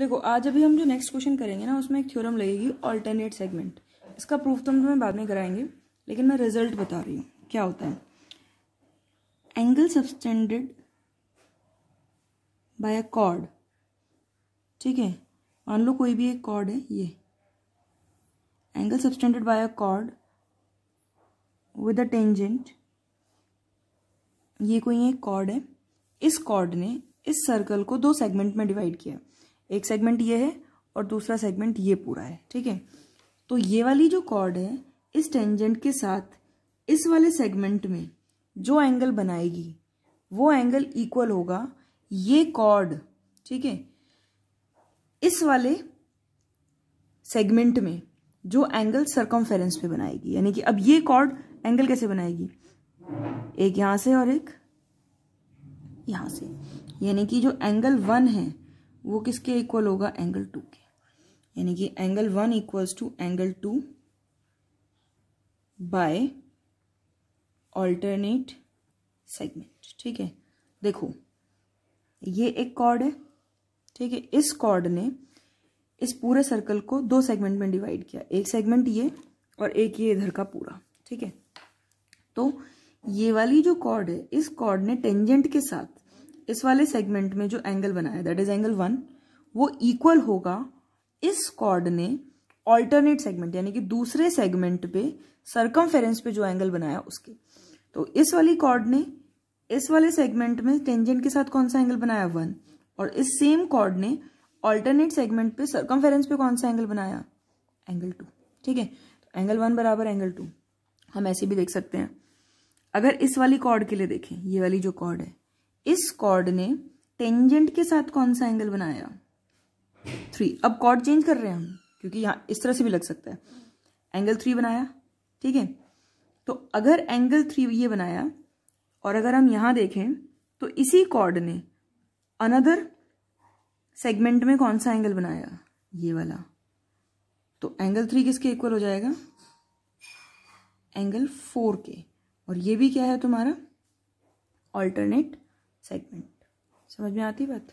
देखो आज अभी हम जो नेक्स्ट क्वेश्चन करेंगे ना उसमें एक थ्योरम लगेगी ऑल्टरनेट सेगमेंट इसका प्रूफ तो हम तुम्हें बाद में कराएंगे लेकिन मैं रिजल्ट बता रही हूँ क्या होता है angle subtended by a chord ठीक है मान लो कोई भी एक कॉर्ड है ये angle subtended by a chord with a tangent ये कोई एक कॉर्ड है इस कॉर्ड ने इस सर्कल को दो सेगमेंट में डिवाइड किया एक सेगमेंट ये है और दूसरा सेगमेंट ये पूरा है ठीक है तो ये वाली जो कॉर्ड है इस टेंजेंट के साथ इस वाले सेगमेंट में जो एंगल बनाएगी वो एंगल इक्वल होगा ये कॉर्ड ठीक है इस वाले सेगमेंट में जो एंगल सरकमफेरेंस पे बनाएगी यानी कि अब ये कॉर्ड एंगल कैसे बनाएगी एक यहां से और एक यहां से यानी कि जो एंगल वन है वो किसके इक्वल होगा एंगल टू के यानी कि angle one equals to angle two by alternate segment ठीक है देखो ये एक कॉर्ड है ठीक है इस कॉर्ड ने इस पूरे सर्कल को दो सेगमेंट में डिवाइड किया एक सेगमेंट ये और एक ये इधर का पूरा ठीक है तो ये वाली जो कॉर्ड है इस कॉर्ड ने टेंजेंट के साथ इस वाले सेगमेंट में जो एंगल बनाया दैट इज एंगल वन वो इक्वल होगा इस कॉर्ड ने ऑल्टरनेट सेगमेंट यानी कि दूसरे सेगमेंट पे सरकम पे जो एंगल बनाया उसके तो इस वाली कॉर्ड ने इस वाले सेगमेंट में टेंजेंट के साथ कौन सा एंगल बनाया वन और इस सेम कॉर्ड ने ऑल्टरनेट सेगमेंट पे सरकम पे कौन सा एंगल बनाया एंगल टू ठीक है तो एंगल वन बराबर एंगल टू हम ऐसे भी देख सकते हैं अगर इस वाली कॉर्ड के लिए देखें ये वाली जो कॉर्ड है इस कॉर्ड ने टेंजेंट के साथ कौन सा एंगल बनाया थ्री अब कॉर्ड चेंज कर रहे हैं हम क्योंकि यहां इस तरह से भी लग सकता है एंगल थ्री बनाया ठीक है तो अगर एंगल थ्री ये बनाया और अगर हम यहां देखें तो इसी कॉर्ड ने अनदर सेगमेंट में कौन सा एंगल बनाया ये वाला तो एंगल थ्री किसके इक्वल हो जाएगा एंगल फोर के और ये भी क्या है तुम्हारा ऑल्टरनेट सेगमेंट समझ में आती बात